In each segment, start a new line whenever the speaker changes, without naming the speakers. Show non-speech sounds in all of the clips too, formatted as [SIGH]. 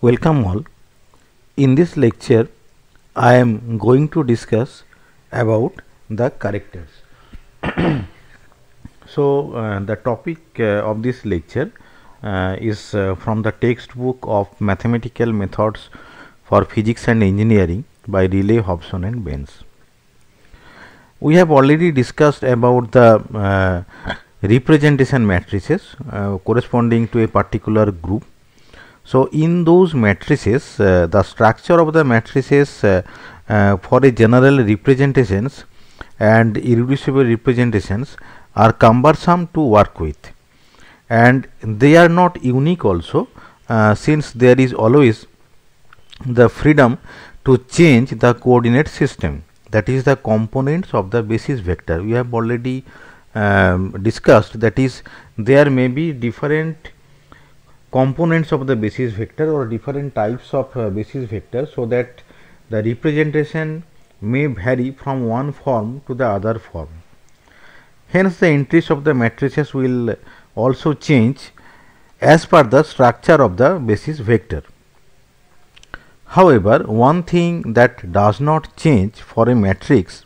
Welcome all. In this lecture, I am going to discuss about the characters. [CLEARS THROAT] so, uh, the topic uh, of this lecture uh, is uh, from the textbook of Mathematical Methods for Physics and Engineering by Riley, Hobson and Benz. We have already discussed about the uh, representation matrices uh, corresponding to a particular group so in those matrices, uh, the structure of the matrices uh, uh, for a general representations and irreducible representations are cumbersome to work with and they are not unique also uh, since there is always the freedom to change the coordinate system that is the components of the basis vector we have already um, discussed that is there may be different components of the basis vector or different types of uh, basis vector so that the representation may vary from one form to the other form. Hence, the entries of the matrices will also change as per the structure of the basis vector. However, one thing that does not change for a matrix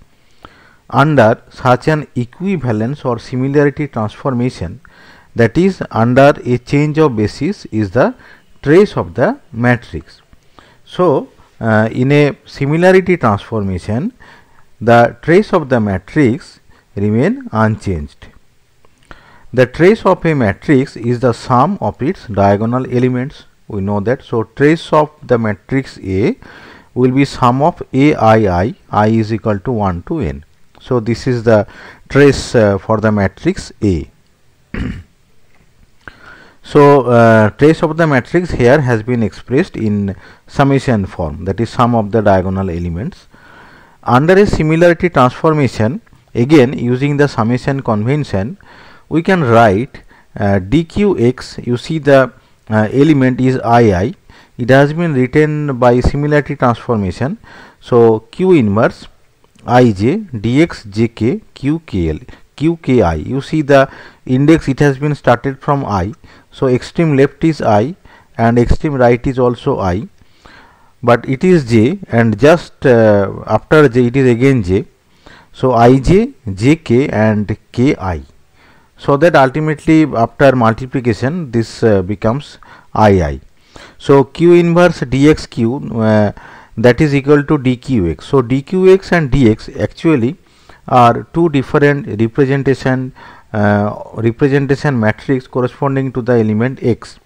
under such an equivalence or similarity transformation that is under a change of basis is the trace of the matrix. So, uh, in a similarity transformation the trace of the matrix remain unchanged. The trace of a matrix is the sum of its diagonal elements we know that. So, trace of the matrix A will be sum of A i i i is equal to 1 to n. So, this is the trace uh, for the matrix A. [CLEARS THROAT] So, uh, trace of the matrix here has been expressed in summation form that is sum of the diagonal elements. Under a similarity transformation again using the summation convention we can write uh, dqx you see the uh, element is ii it has been written by similarity transformation. So, q inverse ij dx jk qkl qki you see the index it has been started from i so extreme left is i and extreme right is also i but it is j and just uh, after j it is again j. So ij, jk and ki. So that ultimately after multiplication this uh, becomes ii. So q inverse dxq uh, that is equal to dqx. So dqx and dx actually are two different representation uh, representation matrix corresponding to the element x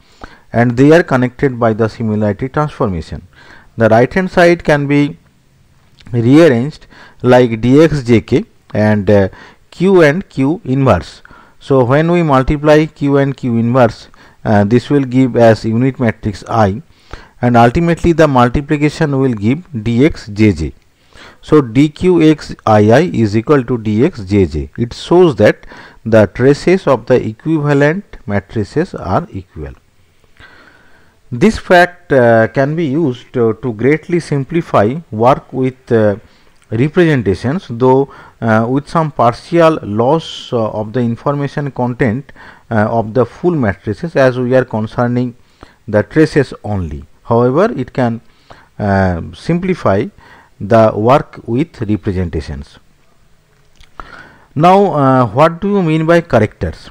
and they are connected by the similarity transformation. The right hand side can be rearranged like dxjk and uh, q and q inverse. So, when we multiply q and q inverse uh, this will give as unit matrix i and ultimately the multiplication will give dxjj. So dqxii is equal to dxjj. It shows that the traces of the equivalent matrices are equal. This fact uh, can be used uh, to greatly simplify work with uh, representations though uh, with some partial loss uh, of the information content uh, of the full matrices as we are concerning the traces only. However, it can simplify the work with representations. Now, uh, what do you mean by characters?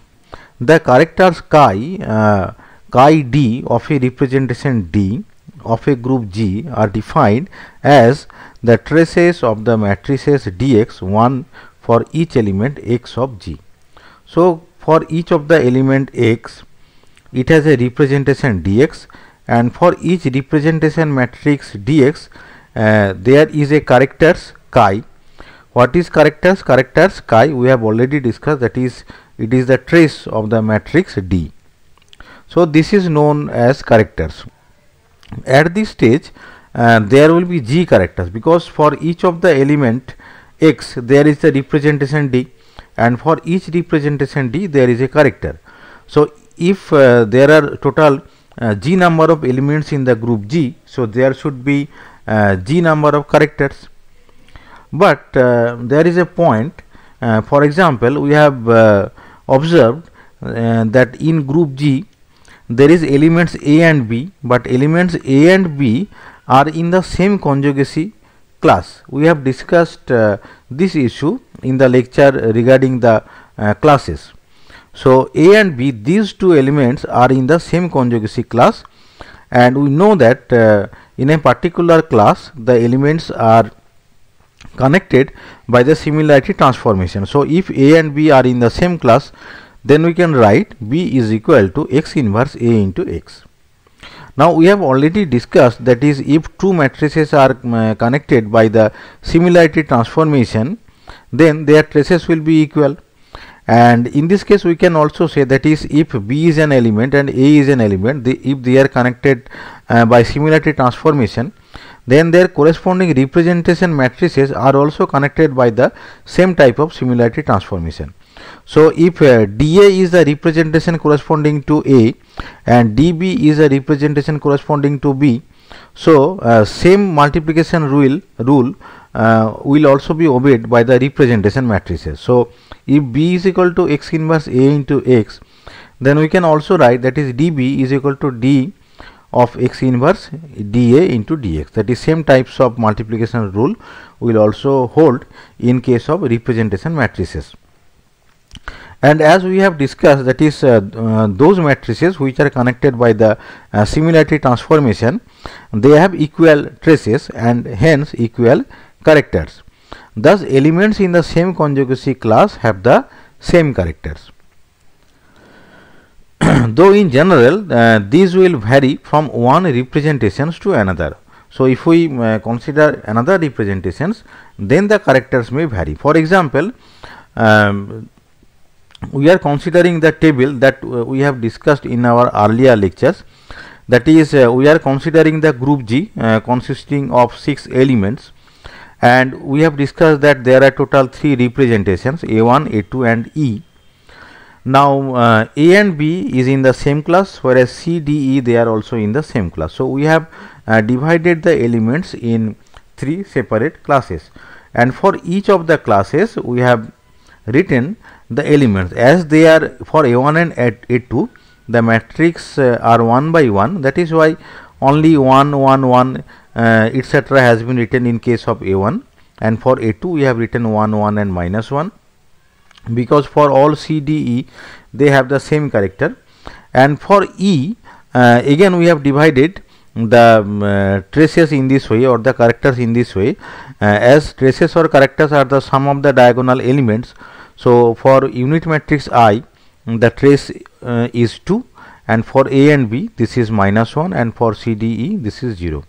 The characters chi, uh, chi d of a representation d of a group G are defined as the traces of the matrices dx 1 for each element x of G. So, for each of the element x, it has a representation dx and for each representation matrix dx, uh, there is a characters chi what is characters characters chi we have already discussed that is it is the trace of the matrix d so this is known as characters at this stage uh, there will be g characters because for each of the element x there is a representation d and for each representation d there is a character so if uh, there are total uh, g number of elements in the group g so there should be uh, g number of characters but uh, there is a point uh, for example we have observed that in group g there is elements a and b but elements a and b are in the same conjugacy class we have discussed this issue in the lecture regarding the classes so A and B these two elements are in the same conjugacy class and we know that uh, in a particular class, the elements are connected by the similarity transformation. So, if A and B are in the same class, then we can write B is equal to X inverse A into X. Now, we have already discussed that is if two matrices are um, connected by the similarity transformation, then their traces will be equal and in this case we can also say that is if b is an element and a is an element the, if they are connected uh, by similarity transformation then their corresponding representation matrices are also connected by the same type of similarity transformation. So, if uh, dA is the representation corresponding to A and dB is the representation corresponding to B, so uh, same multiplication rule, rule uh, will also be obeyed by the representation matrices. So, if b is equal to x inverse a into x then we can also write that is db is equal to d of x inverse dA into dx that is same types of multiplication rule will also hold in case of representation matrices and as we have discussed that is uh, uh, those matrices which are connected by the uh, similarity transformation they have equal traces and hence equal characters Thus, elements in the same conjugacy class have the same characters. [CLEARS THROAT] Though in general, uh, these will vary from one representations to another. So, if we uh, consider another representations, then the characters may vary. For example, um, we are considering the table that uh, we have discussed in our earlier lectures. That is, uh, we are considering the group G uh, consisting of 6 elements and we have discussed that there are total three representations a1 a2 and e now uh, a and b is in the same class whereas c d e they are also in the same class so we have uh, divided the elements in three separate classes and for each of the classes we have written the elements as they are for a1 and a2 the matrix uh, are 1 by 1 that is why only 1 1 1 uh, etc has been written in case of a1 and for a2 we have written 1 1 and minus 1 because for all cde they have the same character and for e uh, again we have divided the um, uh, traces in this way or the characters in this way uh, as traces or characters are the sum of the diagonal elements so for unit matrix i the trace uh, is 2 and for a and b this is minus 1 and for cde this is 0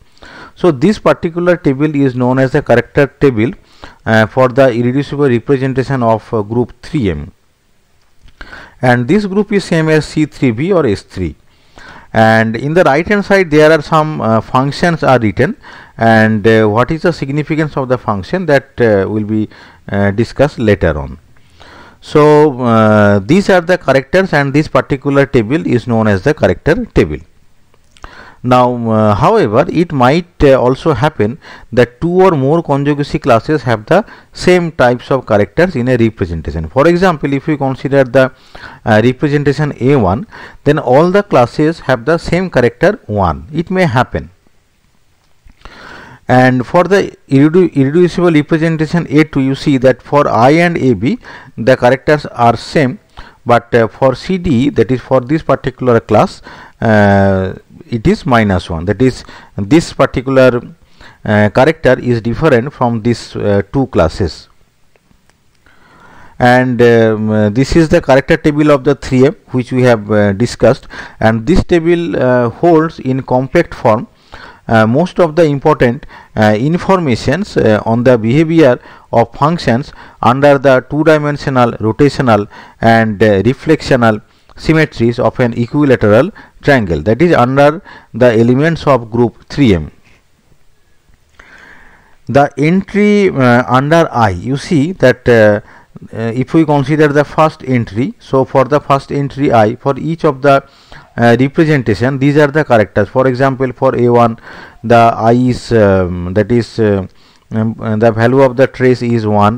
so this particular table is known as the character table uh, for the irreducible representation of uh, group 3M. And this group is same as C3B or S3. And in the right hand side there are some uh, functions are written and uh, what is the significance of the function that uh, will be uh, discussed later on. So these are the characters and this particular table is known as the character table. Now, uh, however, it might uh, also happen that two or more conjugacy classes have the same types of characters in a representation. For example, if we consider the uh, representation A1, then all the classes have the same character 1. It may happen and for the irredu irreducible representation A2 you see that for I and AB the characters are same but uh, for CD that is for this particular class uh, it is minus 1 that is this particular uh, character is different from these uh, two classes and um, this is the character table of the 3M which we have uh, discussed and this table uh, holds in compact form uh, most of the important informations on the behavior of functions under the two-dimensional rotational and reflectional symmetries of an equilateral triangle that is under the elements of group 3m. The entry uh, under I you see that uh, uh, if we consider the first entry so for the first entry i for each of the uh, representation these are the characters for example for a1 the i is um, that is uh, um, uh, the value of the trace is 1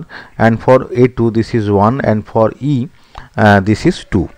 and for a2 this is 1 and for e uh, this is 2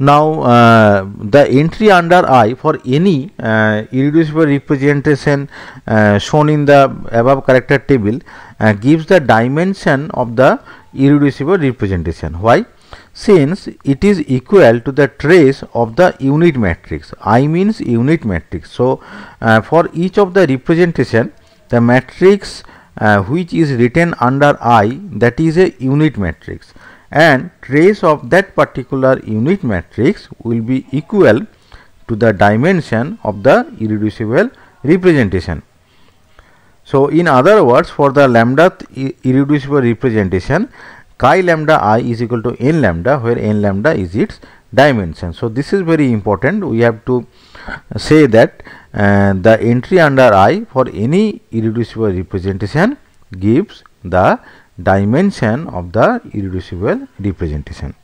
now uh, the entry under I for any uh, irreducible representation uh, shown in the above character table uh, gives the dimension of the irreducible representation. Why? Since it is equal to the trace of the unit matrix. I means unit matrix. So uh, for each of the representation the matrix uh, which is written under I that is a unit matrix and trace of that particular unit matrix will be equal to the dimension of the irreducible representation. So, in other words for the lambda irreducible representation chi lambda i is equal to n lambda where n lambda is its dimension. So, this is very important we have to uh, say that uh, the entry under i for any irreducible representation gives the dimension of the irreducible representation.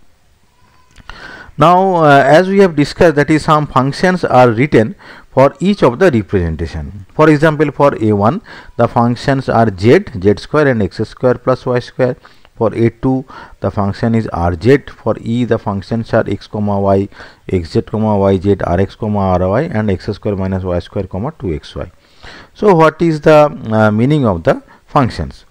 Now, uh, as we have discussed that is some functions are written for each of the representation. For example, for A1 the functions are z, z square and x square plus y square. For A2 the function is rz. For E the functions are x comma y, xz comma yz, rx comma ry and x square minus y square comma 2xy. So, what is the uh, meaning of the functions?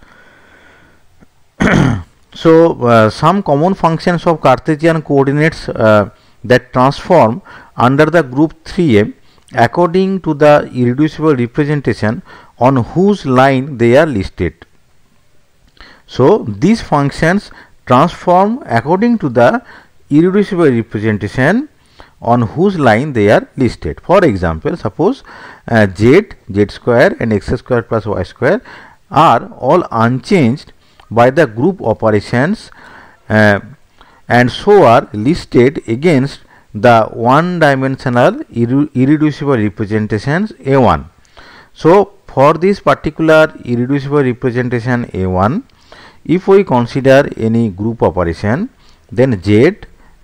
[COUGHS] so uh, some common functions of Cartesian coordinates uh, that transform under the group 3 m according to the irreducible representation on whose line they are listed. So, these functions transform according to the irreducible representation on whose line they are listed. For example, suppose uh, z, z square and x square plus y square are all unchanged by the group operations uh, and so are listed against the one-dimensional irreducible representations A1. So, for this particular irreducible representation A1, if we consider any group operation, then Z,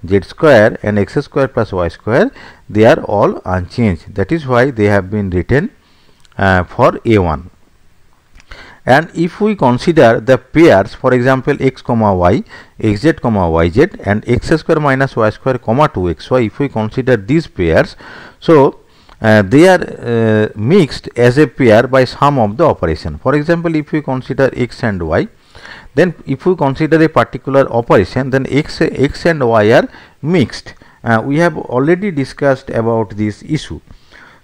Z square and X square plus Y square, they are all unchanged. That is why they have been written uh, for A1 and if we consider the pairs for example x comma y xz comma yz and x square minus y square comma 2xy if we consider these pairs so uh, they are uh, mixed as a pair by sum of the operation for example if we consider x and y then if we consider a particular operation then x x and y are mixed uh, we have already discussed about this issue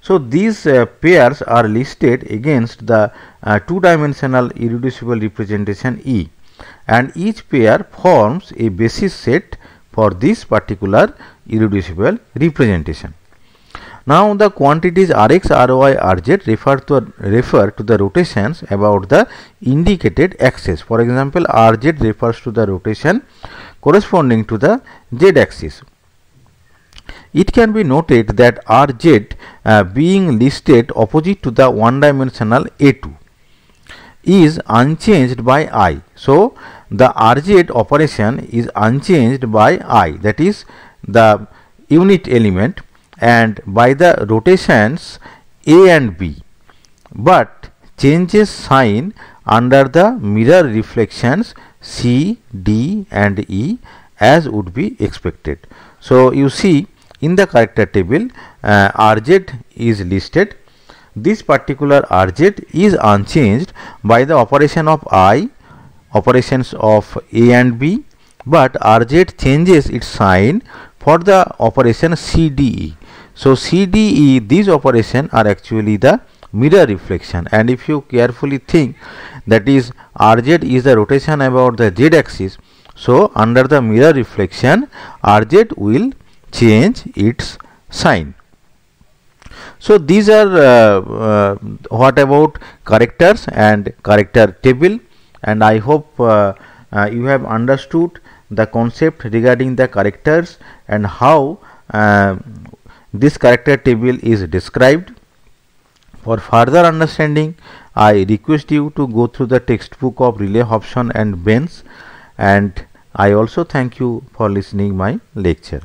so these uh, pairs are listed against the a uh, two dimensional irreducible representation E and each pair forms a basis set for this particular irreducible representation. Now the quantities Rx, Ry, Rz refer to refer to the rotations about the indicated axis. For example, Rz refers to the rotation corresponding to the z axis. It can be noted that Rz uh, being listed opposite to the one dimensional A2 is unchanged by i. So, the RZ operation is unchanged by i that is the unit element and by the rotations a and b but changes sign under the mirror reflections c, d and e as would be expected. So, you see in the character table uh, RZ is listed this particular RZ is unchanged by the operation of I, operations of A and B, but RZ changes its sign for the operation CDE. So CDE, these operations are actually the mirror reflection and if you carefully think that is RZ is the rotation about the Z axis. So under the mirror reflection RZ will change its sign. So these are uh, uh, what about characters and character table and I hope uh, uh, you have understood the concept regarding the characters and how um, this character table is described. For further understanding, I request you to go through the textbook of Relay Hobson and Benz and I also thank you for listening my lecture.